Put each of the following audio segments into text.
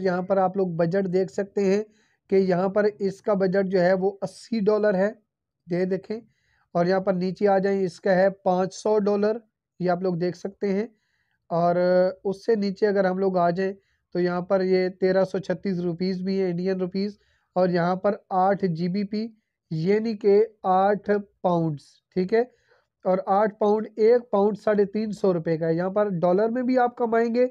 दोस्तों यहाँ पर आप लोग बजट देख सकते हैं कि यहाँ पर इसका बजट जो है वो अस्सी डॉलर है ये देखें और यहाँ पर नीचे आ जाएं इसका है पाँच सौ डॉलर ये आप लोग देख सकते हैं और उससे नीचे अगर हम लोग आ जाएं तो यहाँ पर ये तेरह सौ छत्तीस रुपीज़ भी है इंडियन रुपीज़ और यहाँ पर आठ जी बी पी यानी कि आठ पाउंड्स ठीक है और आठ पाउंड एक पाउंड साढ़े तीन सौ रुपये का है यहाँ पर डॉलर में भी आप कमाएंगे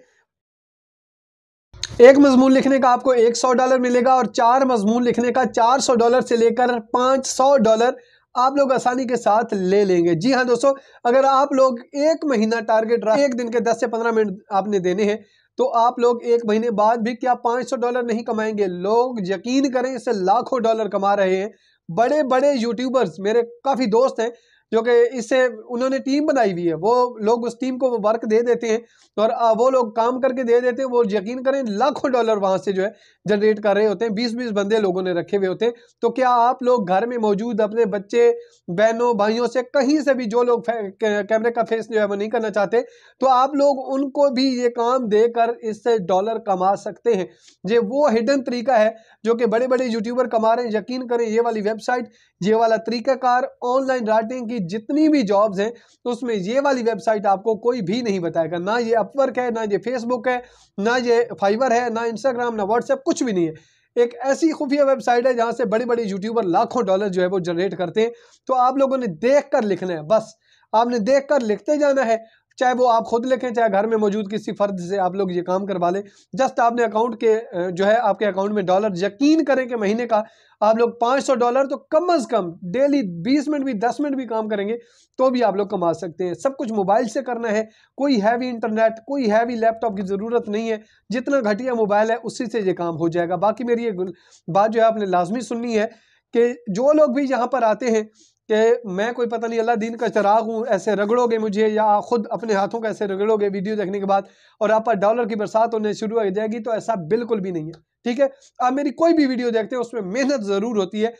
एक मजमून लिखने का आपको एक सौ डॉलर मिलेगा और चार मजमून लिखने का चार सौ डॉलर से लेकर पाँच सौ डॉलर आप लोग आसानी के साथ ले लेंगे जी हाँ दोस्तों अगर आप लोग एक महीना टारगेट एक दिन के दस से पंद्रह मिनट आपने देने हैं तो आप लोग एक महीने बाद भी क्या पाँच सौ डॉलर नहीं कमाएंगे लोग यकीन करें इसे लाखों डॉलर कमा रहे हैं बड़े बड़े यूट्यूबर्स मेरे काफ़ी दोस्त हैं जो कि इससे उन्होंने टीम बनाई हुई है वो लोग उस टीम को वो वर्क दे देते हैं और वो लोग काम करके दे देते हैं वो यकीन करें लाखों डॉलर वहाँ से जो है जनरेट कर रहे होते हैं बीस बीस बंदे लोगों ने रखे हुए होते हैं तो क्या आप लोग घर में मौजूद अपने बच्चे बहनों भाइयों से कहीं से भी जो लोग कैमरे का फेस जो है वो नहीं करना चाहते तो आप लोग उनको भी ये काम देकर इससे डॉलर कमा सकते हैं ये वो हिडन तरीका है जो कि बड़े बड़े यूट्यूबर कमा रहे हैं यकीन करें ये वाली वेबसाइट ये वाला तरीकाकार ऑनलाइन राइटिंग की की जितनी भी जॉब्स हैं तो उसमें ये वाली वेबसाइट आपको कोई भी नहीं बताएगा ना ये अपवर्क है ना ये फेसबुक है ना ये फाइवर है ना इंस्टाग्राम ना व्हाट्सएप कुछ भी नहीं है एक ऐसी खुफिया वेबसाइट है जहाँ से बड़े बड़े यूट्यूबर लाखों डॉलर जो है वो जनरेट करते हैं तो आप लोगों ने देख लिखना है बस आपने देखकर लिखते जाना है चाहे वो आप खुद लिखें चाहे घर में मौजूद किसी फ़र्द से आप लोग ये काम करवा लें जस्ट आपने अकाउंट के जो है आपके अकाउंट में डॉलर यकीन करें कि महीने का आप लोग 500 डॉलर तो कम अज़ कम डेली 20 मिनट भी 10 मिनट भी काम करेंगे तो भी आप लोग कमा सकते हैं सब कुछ मोबाइल से करना है कोई हैवी इंटरनेट कोई हैवी लैपटॉप की ज़रूरत नहीं है जितना घटिया मोबाइल है उसी से ये काम हो जाएगा बाकी मेरी ये बात जो है आपने लाजमी सुननी है कि जो लोग भी यहाँ पर आते हैं कि मैं कोई पता नहीं अल्लाह दीन का चराग हूँ ऐसे रगड़ोगे मुझे या खुद अपने हाथों का ऐसे रगड़ोगे वीडियो देखने के बाद और आप पर डॉलर की बरसात होने शुरू हो जाएगी तो ऐसा बिल्कुल भी नहीं है ठीक है आप मेरी कोई भी वीडियो देखते हैं उसमें मेहनत ज़रूर होती है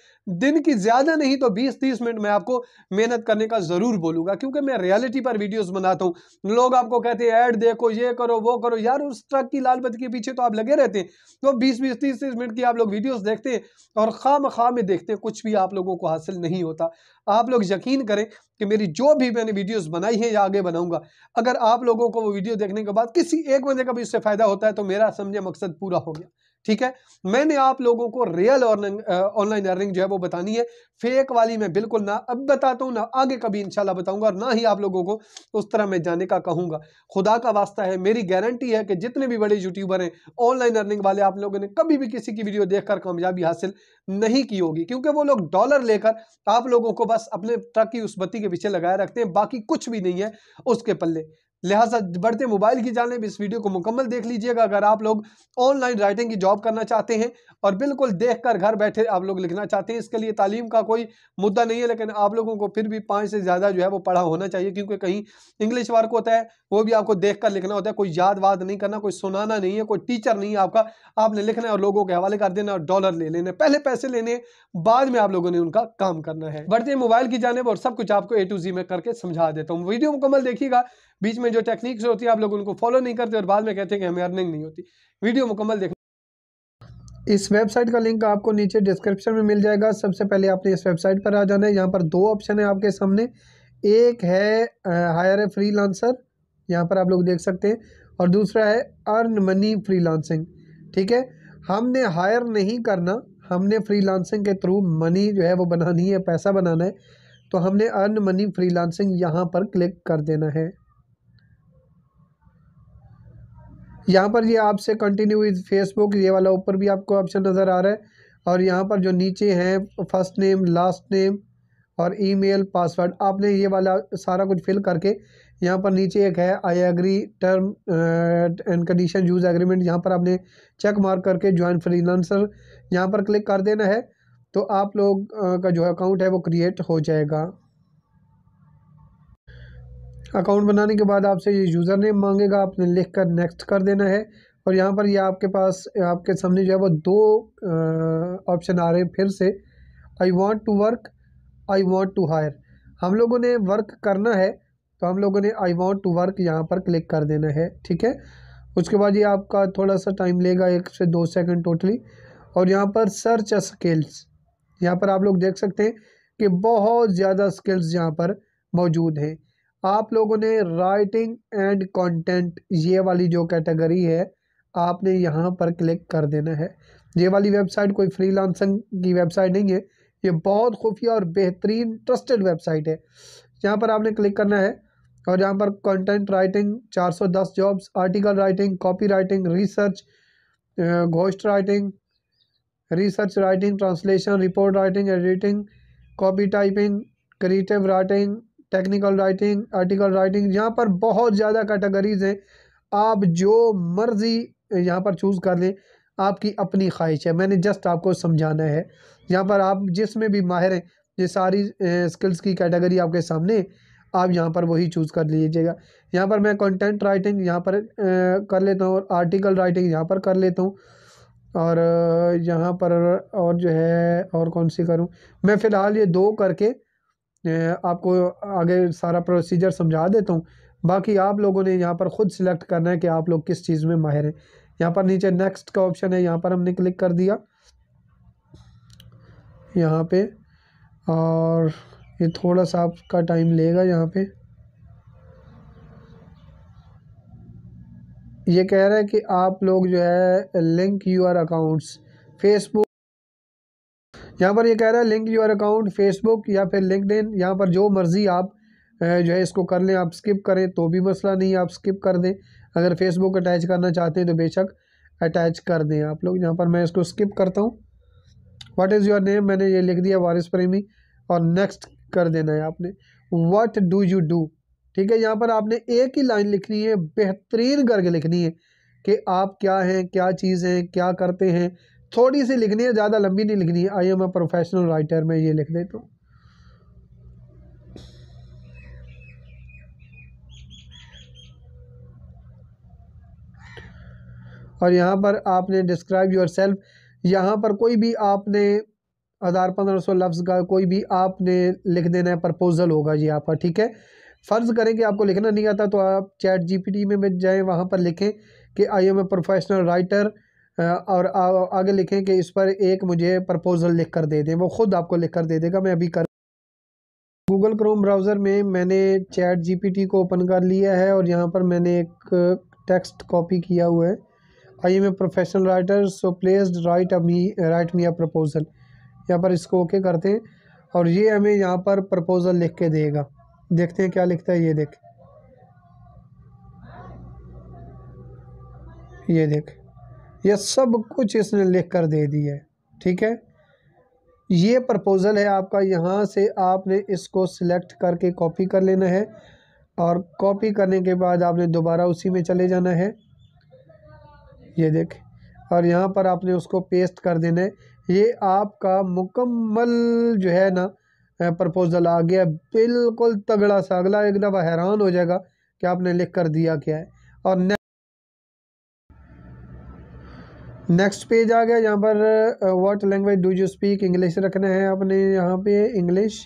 दिन की ज़्यादा नहीं तो 20-30 मिनट में आपको मेहनत करने का ज़रूर बोलूंगा क्योंकि मैं रियलिटी पर वीडियोस बनाता हूँ लोग आपको कहते हैं ऐड देखो ये करो वो करो यार उस ट्रक की लाल बत्ती के पीछे तो आप लगे रहते हैं तो बीस बीस तीस तीस मिनट की आप लोग वीडियोज़ देखते हैं और खाम खाम में देखते हैं कुछ भी आप लोगों को हासिल नहीं होता आप लोग यकीन करें कि मेरी जो भी मैंने वीडियोस बनाई है या आगे बनाऊंगा अगर आप लोगों को वो वीडियो देखने के बाद किसी एक बंदे का भी उससे फ़ायदा होता है तो मेरा समझे मकसद पूरा हो गया ठीक है मैंने आप लोगों को रियल ऑनलाइन अर्निंग जो है वो बतानी है फेक वाली मैं बिल्कुल ना अब बताता हूँ ना आगे कभी इंशाल्लाह बताऊंगा और ना ही आप लोगों को उस तरह मैं जाने का कहूंगा खुदा का वास्ता है मेरी गारंटी है कि जितने भी बड़े यूट्यूबर हैं ऑनलाइन अर्निंग वाले आप लोगों ने कभी भी किसी की वीडियो देख कामयाबी हासिल नहीं की होगी क्योंकि वो लोग डॉलर लेकर आप लोगों को बस अपने ट्रक की उस बत्ती के पीछे लगाए रखते हैं बाकी कुछ भी नहीं है उसके पल्ले लिहाजा बढ़ते मोबाइल की जानब इस वीडियो को मुकम्मल देख लीजिएगा अगर आप लोग ऑनलाइन राइटिंग की जॉब करना चाहते हैं और बिल्कुल देख कर घर बैठे आप लोग लिखना चाहते हैं इसके लिए तालीम का कोई मुद्दा नहीं है लेकिन आप लोगों को फिर भी पाँच से ज़्यादा जो है वो पढ़ा होना चाहिए क्योंकि कहीं इंग्लिश वर्क होता है वो भी आपको देख कर लिखना होता है कोई याद वाद नहीं करना कोई सुनाना नहीं है कोई टीचर नहीं है आपका आपने लिखना है और लोगों के हवाले कर देना और डॉलर ले लेना पहले पैसे लेने बाद में आप लोगों ने उनका काम करना है बढ़ते मोबाइल की जानब और सब कुछ आपको ए टू जी में करके समझा देता हूँ वीडियो मुकम्मल देखिएगा बीच में में जो टेक्निक्स होती है आप लोग उनको फॉलो नहीं करते और बाद में कहते हैं कि हमें अर्निंग नहीं होती वीडियो मुकम्मल देख इस वेबसाइट का लिंक आपको नीचे डिस्क्रिप्शन में मिल जाएगा सबसे पहले आपने इस वेबसाइट पर आ जाना है यहाँ पर दो ऑप्शन है आपके सामने एक है हायर ए फ्री लांसर यहाँ पर आप लोग देख सकते हैं और दूसरा है अर्न मनी फ्री लांसिंग ठीक है हमने हायर नहीं करना हमने फ्री लांसिंग के थ्रू मनी जो है वो बनानी है पैसा बनाना है तो हमने अर्न मनी फ्री लांसिंग यहाँ पर क्लिक कर देना है यहाँ पर ये आपसे कंटिन्यू विद फेसबुक ये वाला ऊपर भी आपको ऑप्शन नज़र आ रहा है और यहाँ पर जो नीचे हैं फर्स्ट नेम लास्ट नेम और ईमेल पासवर्ड आपने ये वाला सारा कुछ फिल करके यहाँ पर नीचे एक है I agree term and condition use agreement यहाँ पर आपने चेक मार्क करके ज्वाइन फ्रीलांसर यहाँ पर क्लिक कर देना है तो आप लोग uh, का जो अकाउंट है वो क्रिएट हो जाएगा अकाउंट बनाने के बाद आपसे ये यूज़र नेम मांगेगा आपने लिख कर नेक्स्ट कर देना है और यहाँ पर ये यह आपके पास आपके सामने जो है वो दो ऑप्शन आ रहे हैं फिर से I want to work I want to hire हम लोगों ने वर्क करना है तो हम लोगों ने आई वॉन्ट टू वर्क यहाँ पर क्लिक कर देना है ठीक है उसके बाद ये आपका थोड़ा सा टाइम लेगा एक से दो सेकंड टोटली और यहाँ पर सर्च स्किल्स यहाँ पर आप लोग देख सकते हैं कि बहुत ज़्यादा स्किल्स यहाँ पर मौजूद हैं आप लोगों ने राइटिंग एंड कंटेंट ये वाली जो कैटेगरी है आपने यहाँ पर क्लिक कर देना है ये वाली वेबसाइट कोई फ्री की वेबसाइट नहीं है ये बहुत खुफिया और बेहतरीन ट्रस्टेड वेबसाइट है यहाँ पर आपने क्लिक करना है और यहाँ पर content writing 410 jobs article writing copy writing research ghost writing research writing translation report writing editing copy typing creative writing technical writing article writing यहाँ पर बहुत ज़्यादा कैटेगरीज़ हैं आप जो मर्ज़ी यहाँ पर चूज़ कर लें आपकी अपनी ख्वाहिश है मैंने जस्ट आपको समझाना है यहाँ पर आप जिसमें भी माहिर हैं ये सारी स्किल्स की कैटेगरी आपके सामने आप यहाँ पर वही चूज़ कर लीजिएगा यहाँ पर मैं कंटेंट राइटिंग यहाँ पर कर लेता हूँ और आर्टिकल राइटिंग यहाँ पर कर लेता हूँ और यहाँ पर और जो है और कौन सी करूँ मैं फ़िलहाल ये दो करके आपको आगे सारा प्रोसीजर समझा देता हूँ बाकी आप लोगों ने यहाँ पर ख़ुद सिलेक्ट करना है कि आप लोग किस चीज़ में माहिर हैं यहाँ पर नीचे नेक्स्ट का ऑप्शन है यहाँ पर हमने क्लिक कर दिया यहाँ पे और ये थोड़ा सा आपका टाइम लेगा यहाँ पे ये कह रहा है कि आप लोग जो है लिंक यूर अकाउंट्स फेसबुक यहाँ पर ये कह रहा है लिंक योर अकाउंट फेसबुक या फिर लिंकड इन यहाँ पर जो मर्ज़ी आप जो है इसको कर लें आप स्किप करें तो भी मसला नहीं आप स्किप कर दें अगर फेसबुक अटैच करना चाहते हैं तो बेशक अटैच कर दें आप लोग यहाँ पर मैं इसको स्किप करता हूँ व्हाट इज़ योर नेम मैंने ये लिख दिया वारिस प्रेमी और नेक्स्ट कर देना है आपने व्हाट डू यू डू ठीक है यहाँ पर आपने एक ही लाइन लिखनी है बेहतरीन करके लिखनी है कि आप क्या हैं क्या चीज़ हैं क्या करते हैं थोड़ी सी लिखनी है ज़्यादा लंबी नहीं लिखनी है I am a professional writer में ये लिख देता हूँ और यहाँ पर आपने डिस्क्राइब योर सेल्फ यहाँ पर कोई भी आपने हज़ार पंद्रह सौ लफ्ज़ का कोई भी आपने लिख देना है प्रपोज़ल होगा ये आपका ठीक है फ़र्ज़ करें कि आपको लिखना नहीं आता तो आप चैट जीपीटी में में जाएँ वहाँ पर लिखें कि I am a professional writer और आगे लिखें कि इस पर एक मुझे प्रपोज़ल लिख कर दे दें वो ख़ुद आपको लिख कर दे देगा मैं अभी कर गूगल क्रोम ब्राउज़र में मैंने चैट जीपीटी को ओपन कर लिया है और यहाँ पर मैंने एक टेक्स्ट कॉपी किया हुआ है I am a professional writer so please write me write me a proposal यहाँ पर इसको ओके करते हैं और ये हमें यहाँ पर प्रपोज़ल लिख के देगा देखते हैं क्या लिखता है ये देख ये देख ये सब कुछ इसने लिख कर दे दी है ठीक है ये प्रपोज़ल है आपका यहाँ से आपने इसको सिलेक्ट करके कॉपी कर लेना है और कॉपी करने के बाद आपने दोबारा उसी में चले जाना है ये देख और यहाँ पर आपने उसको पेस्ट कर देना है ये आपका मुकम्मल जो है ना प्रपोज़ल आ गया बिल्कुल तगड़ा सा अगला एक दफ़ा हैरान हो जाएगा कि आपने लिख कर दिया क्या है और नेक्स्ट पेज आ गया यहाँ पर what language do you speak English रखना है आपने यहाँ पे इंग्लिश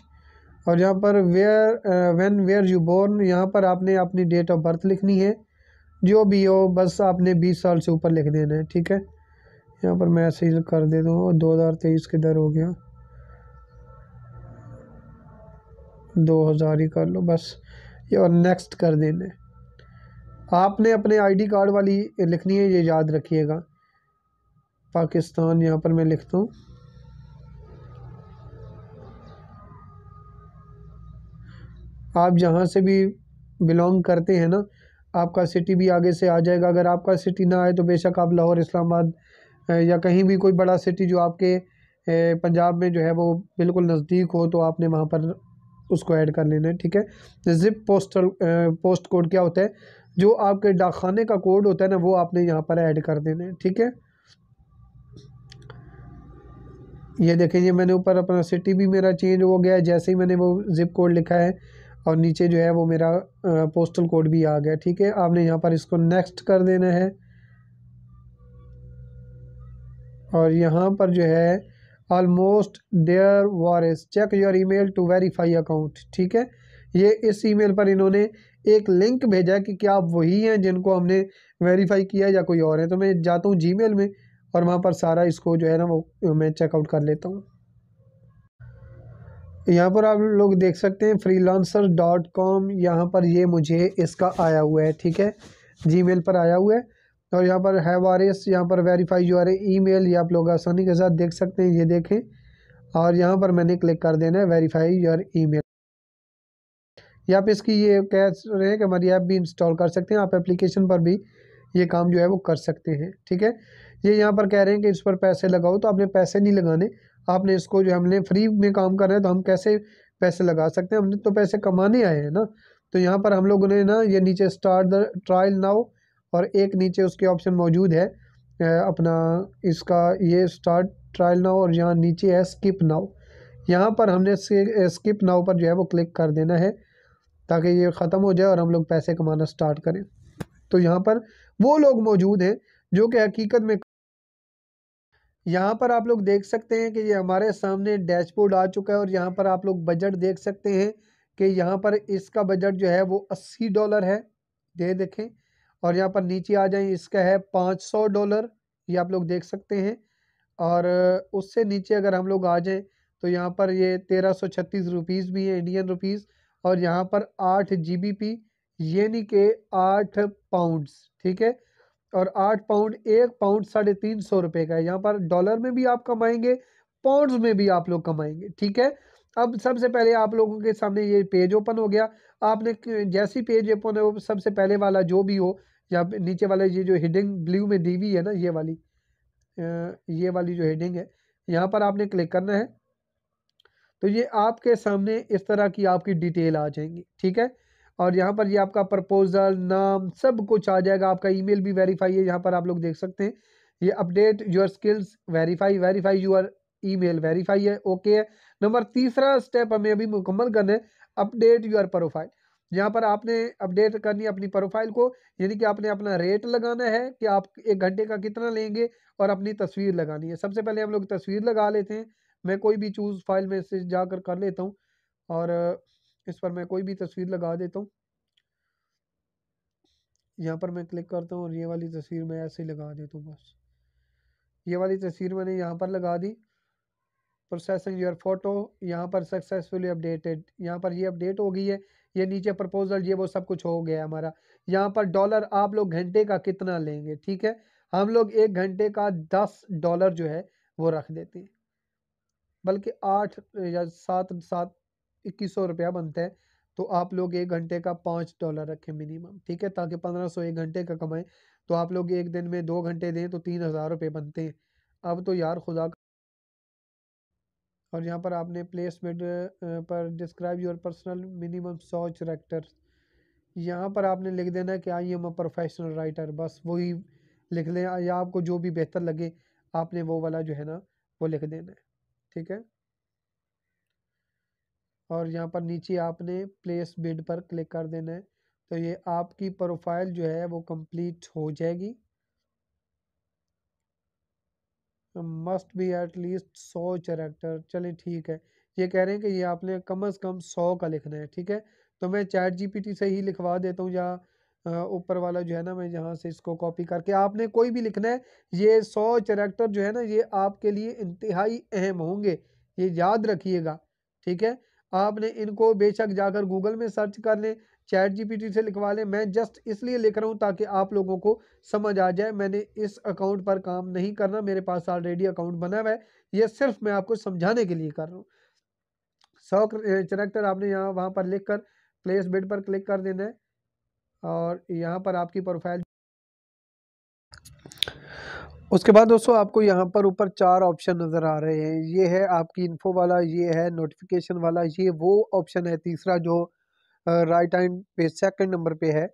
और यहाँ पर where when where you born यहाँ पर आपने अपनी डेट ऑफ बर्थ लिखनी है जो भी हो बस आपने बीस साल से ऊपर लिख देना है ठीक है यहाँ पर मैं ऐसे ही कर दे दूँ दो हज़ार तेईस के दर हो गया दो हज़ार ही कर लो बस ये और नेक्स्ट कर देना है आपने अपने आईडी कार्ड वाली लिखनी है ये याद रखिएगा पाकिस्तान यहाँ पर मैं लिखता हूँ आप जहाँ से भी बिलोंग करते हैं ना आपका सिटी भी आगे से आ जाएगा अगर आपका सिटी ना आए तो बेशक आप लाहौर इस्लामाबाद या कहीं भी कोई बड़ा सिटी जो आपके पंजाब में जो है वो बिल्कुल नज़दीक हो तो आपने वहाँ पर उसको ऐड कर लेना है ठीक है जिप पोस्टल पोस्ट कोड क्या होता है जो आपके डाकखाने का कोड होता है ना वो आपने यहाँ पर ऐड कर देना है ठीक है ये देखें ये मैंने ऊपर अपना सिटी भी मेरा चेंज हो गया है जैसे ही मैंने वो ज़िप कोड लिखा है और नीचे जो है वो मेरा पोस्टल कोड भी आ गया ठीक है आपने यहाँ पर इसको नेक्स्ट कर देना है और यहाँ पर जो है ऑलमोस्ट देयर वारिस check your email to verify account ठीक है ये इस ईमेल पर इन्होंने एक लिंक भेजा कि क्या आप वही हैं जिनको हमने वेरीफाई किया या कोई और है तो मैं जाता हूँ मेल में और वहाँ पर सारा इसको जो है ना वो मैं चेकआउट कर लेता हूँ यहाँ पर आप लोग देख सकते हैं लॉन्सर डॉट कॉम यहाँ पर ये मुझे इसका आया हुआ है ठीक है जीमेल पर आया हुआ है और यहाँ पर है एस यहाँ पर verify your email ये आप लोग आसानी के साथ देख सकते हैं ये देखें और यहाँ पर मैंने क्लिक कर देना है वेरीफाई योर ई मेल या आप इसकी ये कह रहे हैं कि हमारी ऐप भी इंस्टॉल कर सकते हैं आप एप्लीकेशन पर भी ये काम जो है वो कर सकते हैं ठीक है ये यहाँ पर कह रहे हैं कि इस पर पैसे लगाओ तो आपने पैसे नहीं लगाने आपने इसको जो हमने फ्री में काम कर रहे हैं तो हम कैसे पैसे लगा सकते हैं हमने तो पैसे कमाने आए हैं ना तो यहाँ पर हम लोगों ने ना ये नीचे स्टार्ट द ट्रायल नाउ और एक नीचे उसके ऑप्शन मौजूद है अपना इसका ये स्टार्ट ट्रायल नाउ और यहाँ नीचे है स्किप नाउ यहाँ पर हमने स्किप नाउ पर जो है वो क्लिक कर देना है ताकि ये ख़त्म हो जाए और हम लोग पैसे कमाना स्टार्ट करें तो यहाँ पर वो लोग मौजूद हैं जो कि हकीकत में यहाँ पर आप लोग देख सकते हैं कि ये हमारे सामने डैशबोर्ड आ चुका है और यहाँ पर आप लोग बजट देख सकते हैं कि यहाँ पर इसका बजट जो है वो अस्सी डॉलर है दे देखें और यहाँ पर नीचे आ जाएं इसका है पाँच सौ डॉलर ये आप लोग देख सकते हैं और उससे नीचे अगर हम लोग आ जाएं तो यहाँ पर ये तेरह सौ छत्तीस रुपीज़ भी है इंडियन रुपीज़ और यहाँ पर आठ जी बी पी यानी कि आठ पाउंड्स ठीक है और आठ पाउंड एक पाउंड साढ़े तीन सौ रुपये का है यहाँ पर डॉलर में भी आप कमाएंगे पाउंड्स में भी आप लोग कमाएंगे ठीक है अब सबसे पहले आप लोगों के सामने ये पेज ओपन हो गया आपने जैसी पेज ओपन है वो सबसे पहले वाला जो भी हो या नीचे वाला ये जो हेडिंग ब्लू में दी हुई है ना ये वाली ये वाली जो हेडिंग है यहाँ पर आपने क्लिक करना है तो ये आपके सामने इस तरह की आपकी डिटेल आ जाएंगी ठीक है और यहाँ पर ये आपका प्रपोज़ल नाम सब कुछ आ जाएगा आपका ईमेल भी वेरीफाई है यहाँ पर आप लोग देख सकते हैं ये update your skills verify verify your email verify है ओके है नंबर तीसरा स्टेप हमें अभी मुकम्मल करना है अपडेट योर प्रोफाइल यहाँ पर आपने अपडेट करनी है अपनी प्रोफाइल को यानी कि आपने अपना रेट लगाना है कि आप एक घंटे का कितना लेंगे और अपनी तस्वीर लगानी है सबसे पहले हम लोग तस्वीर लगा लेते हैं मैं कोई भी चूज़ फाइल में से जाकर कर लेता हूँ और इस पर मैं कोई भी तस्वीर लगा देता हूँ यहाँ पर मैं क्लिक करता हूँ और ये वाली तस्वीर मैं ऐसे ही लगा देता हूँ बस ये वाली तस्वीर मैंने यहाँ पर लगा दी प्रोसेसिंग योर फोटो यहाँ पर सक्सेसफुली अपडेटेड यहाँ पर ये अपडेट हो गई है ये नीचे प्रपोजल ये वो सब कुछ हो गया हमारा यहाँ पर डॉलर आप लोग घंटे का कितना लेंगे ठीक है हम लोग एक घंटे का दस डॉलर जो है वो रख देते हैं बल्कि आठ या सात सात इक्कीस सौ रुपया बनता है तो आप लोग एक घंटे का पाँच डॉलर रखें मिनिमम ठीक है ताकि पंद्रह सौ एक घंटे का कमाएं तो आप लोग एक दिन में दो घंटे दें तो तीन हज़ार रुपये बनते हैं अब तो यार खुदा का और यहाँ पर आपने प्लेसमेंट पर डिस्क्राइब योर पर्सनल मिनिमम सौ चरेक्टर यहाँ पर आपने लिख देना कि I am a professional writer बस वही लिख लें या आपको जो भी बेहतर लगे आपने वो वाला जो है ना वो लिख देना है ठीक है और यहाँ पर नीचे आपने प्लेस बिड पर क्लिक कर देना है तो ये आपकी प्रोफाइल जो है वो कंप्लीट हो जाएगी मस्ट बी एट लीस्ट सौ चैरेक्टर चले ठीक है ये कह रहे हैं कि ये आपने कम अज़ कम सौ का लिखना है ठीक है तो मैं चैट जीपीटी से ही लिखवा देता हूँ या ऊपर वाला जो है ना मैं यहाँ से इसको कॉपी करके आपने कोई भी लिखना है ये सौ चैरेक्टर जो है ना ये आपके लिए इंतहाई अहम होंगे ये याद रखिएगा ठीक है आपने इनको बेशक जाकर गूगल में सर्च कर लें चैट जीपीटी से लिखवा लें मैं जस्ट इसलिए लिख रहा हूँ ताकि आप लोगों को समझ आ जाए मैंने इस अकाउंट पर काम नहीं करना मेरे पास ऑलरेडी अकाउंट बना हुआ है ये सिर्फ मैं आपको समझाने के लिए कर रहा हूँ सौ चरेक्टर आपने यहाँ वहाँ पर लिख कर प्लेस बिड पर क्लिक कर देना है और यहाँ पर आपकी प्रोफाइल उसके बाद दोस्तों आपको यहाँ पर ऊपर चार ऑप्शन नज़र आ रहे हैं ये है आपकी इन्फो वाला ये है नोटिफिकेशन वाला ये वो ऑप्शन है तीसरा जो राइट हैंड पे सेकंड नंबर पे है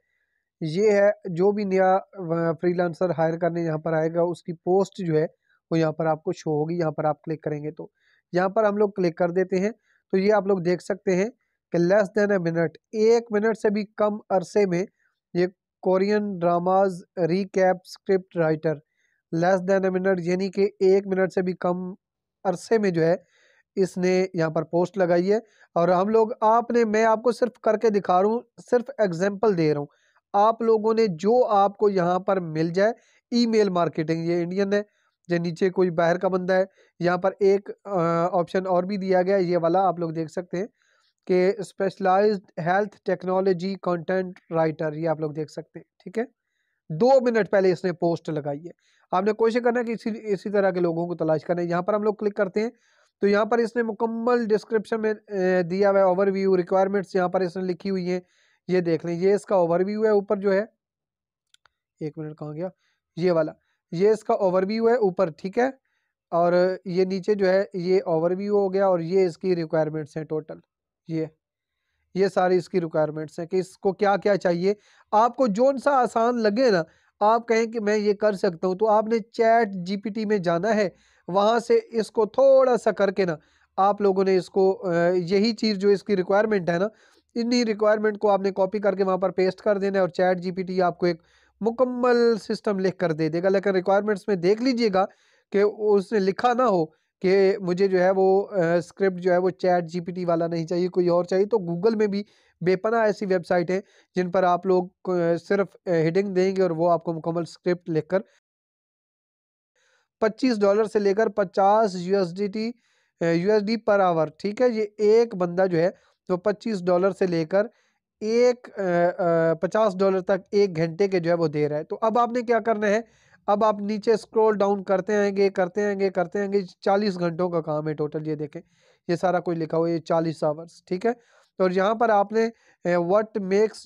ये है जो भी नया फ्रीलांसर हायर करने यहाँ पर आएगा उसकी पोस्ट जो है वो यहाँ पर आपको शो होगी यहाँ पर आप क्लिक करेंगे तो यहाँ पर हम लोग क्लिक कर देते हैं तो ये आप लोग देख सकते हैं कि लेस देन ए मिनट एक मिनट से भी कम अरसे में ये Korean dramas recap script writer less than a minute यानी कि एक मिनट से भी कम अरसे में जो है इसने यहाँ पर पोस्ट लगाई है और हम लोग आपने मैं आपको सिर्फ करके दिखा रहा हूँ सिर्फ एग्जांपल दे रहा हूँ आप लोगों ने जो आपको यहाँ पर मिल जाए ईमेल मार्केटिंग ये इंडियन है ये नीचे कोई बाहर का बंदा है यहाँ पर एक ऑप्शन और भी दिया गया ये वाला आप लोग देख सकते हैं कि specialise health technology content writer ये आप लोग देख सकते हैं ठीक है दो मिनट पहले इसने पोस्ट लगाई है आपने कोशिश करना कि इसी इसी तरह के लोगों को तलाश करना है यहाँ पर हम लोग क्लिक करते हैं तो यहाँ पर इसने मुकम्मल डिस्क्रिप्शन में दिया हुआ है ओवरव्यू रिक्वायरमेंट्स यहाँ पर इसने लिखी हुई है ये देख लें ये इसका ओवरव्यू है ऊपर जो है एक मिनट कहाँ गया ये वाला ये इसका ओवरव्यू है ऊपर ठीक है और ये नीचे जो है ये ओवरव्यू हो गया और ये इसकी रिक्वायरमेंट्स हैं टोटल ये ये सारी इसकी रिक्वायरमेंट्स हैं कि इसको क्या क्या चाहिए आपको जोन सा आसान लगे ना आप कहें कि मैं ये कर सकता हूँ तो आपने चैट जीपीटी में जाना है वहाँ से इसको थोड़ा सा करके ना आप लोगों ने इसको यही चीज़ जो इसकी रिक्वायरमेंट है ना इन्हीं रिक्वायरमेंट को आपने कॉपी करके वहाँ पर पेस्ट कर देना है और चैट जी आपको एक मुकम्मल सिस्टम लिख कर दे देगा लेकिन रिक्वायरमेंट्स में देख लीजिएगा कि उसने लिखा ना हो कि मुझे जो है वो स्क्रिप्ट जो है वो चैट जीपीटी वाला नहीं चाहिए कोई और चाहिए तो गूगल में भी बेपना ऐसी वेबसाइट है जिन पर आप लोग सिर्फ हेडिंग देंगे और वो आपको मुकम्मल स्क्रिप्ट लिखकर 25 डॉलर से लेकर 50 यूएसडी यूएसडी पर आवर ठीक है ये एक बंदा जो है वो 25 डॉलर से लेकर एक पचास डॉलर तक एक घंटे के जो है वो दे रहा है तो अब आपने क्या करना है अब आप नीचे स्क्रॉल डाउन करते आएंगे करते आएंगे करते आएंगे चालीस घंटों का काम है टोटल ये देखें ये सारा कुछ लिखा हुआ है ये चालीस आवर्स ठीक है तो यहाँ पर आपने what makes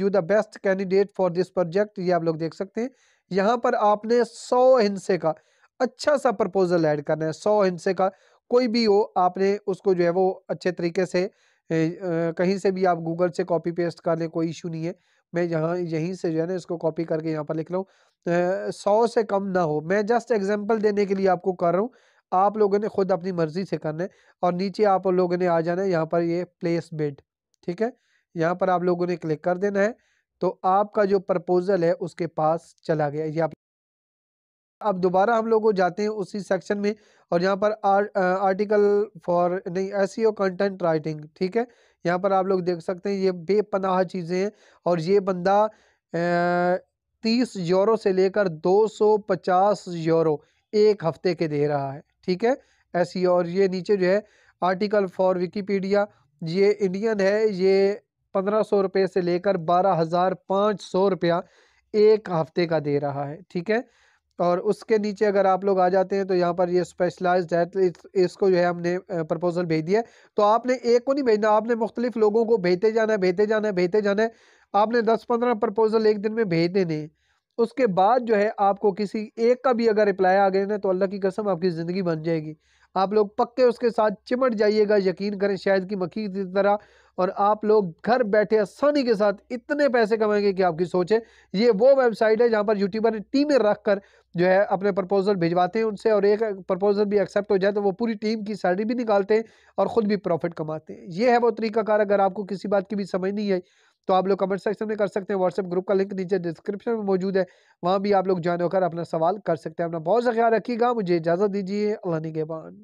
you the best candidate for this project ये आप लोग देख सकते हैं यहाँ पर आपने सौ हिंसे का अच्छा सा प्रपोजल ऐड करना है सौ हिंसे का कोई भी हो आपने उसको जो है वो अच्छे तरीके से कहीं से भी आप गूगल से कॉपी पेस्ट कर लें कोई इशू नहीं है मैं यहाँ यहीं से जो है ना इसको कॉपी करके यहाँ पर लिख रहा हूँ सौ से कम ना हो मैं जस्ट एग्जाम्पल देने के लिए आपको कर रहा हूँ आप लोगों ने खुद अपनी मर्ज़ी से करना है और नीचे आप लोगों ने आ जाना है यहाँ पर ये प्लेसमेंट ठीक है यहाँ पर आप लोगों ने क्लिक कर देना है तो आपका जो प्रपोज़ल है उसके पास चला गया ये आप अब दोबारा हम लोग जाते हैं उसी सेक्शन में और यहाँ पर आर, आ, आर्टिकल फॉर नहीं एस कंटेंट राइटिंग ठीक है यहाँ पर आप लोग देख सकते हैं ये बेपनाह चीज़ें हैं और ये बंदा तीस यूरो से लेकर दो सौ पचास यूरो एक हफ्ते के दे रहा है ठीक है ऐसी और ये नीचे जो है आर्टिकल फॉर विकीपीडिया ये इंडियन है ये पंद्रह सौ रुपये से लेकर बारह हज़ार पाँच सौ रुपया एक हफ्ते का दे रहा है ठीक है और उसके नीचे अगर आप लोग आ जाते हैं तो यहाँ पर ये स्पेशलाइज्ड है तो इस, इसको जो है हमने प्रपोजल भेज दिया तो आपने एक को नहीं भेजना आपने मुख्तलिफ लोगों को भेजते जाना है भेजते जाना है भेजते जाना है आपने दस पंद्रह प्रपोजल एक दिन में भेज देने हैं उसके बाद जो है आपको किसी एक का भी अगर रिप्लाई आ गया ना तो अल्लाह की कसम आपकी ज़िंदगी बन जाएगी आप लोग पक्के उसके साथ चिमट जाइएगा यकीन करें शायद की मक्खी की तरह और आप लोग घर बैठे आसानी के साथ इतने पैसे कमाएंगे कि आपकी सोचें ये वो वेबसाइट है जहाँ पर यूट्यूबर ने टीमें रख कर जो है अपने प्रपोज़ल भिजवाते हैं उनसे और एक प्रपोज़ल भी एक्सेप्ट हो जाए तो वो पूरी टीम की सैलरी भी निकालते हैं और ख़ुद भी प्रॉफिट कमाते हैं ये है वो तरीकाकार अगर आपको किसी बात की भी समझ नहीं आई तो आप लोग कमेंट सेक्शन में कर सकते हैं व्हाट्सएप ग्रुप का लिंक नीचे डिस्क्रिप्शन में मौजूद है वहाँ भी आप लोग जान होकर अपना सवाल कर सकते हैं अपना बहुत सा ख्याल रखिएगा मुझे इजाज़त दीजिए अल्लाह के बाद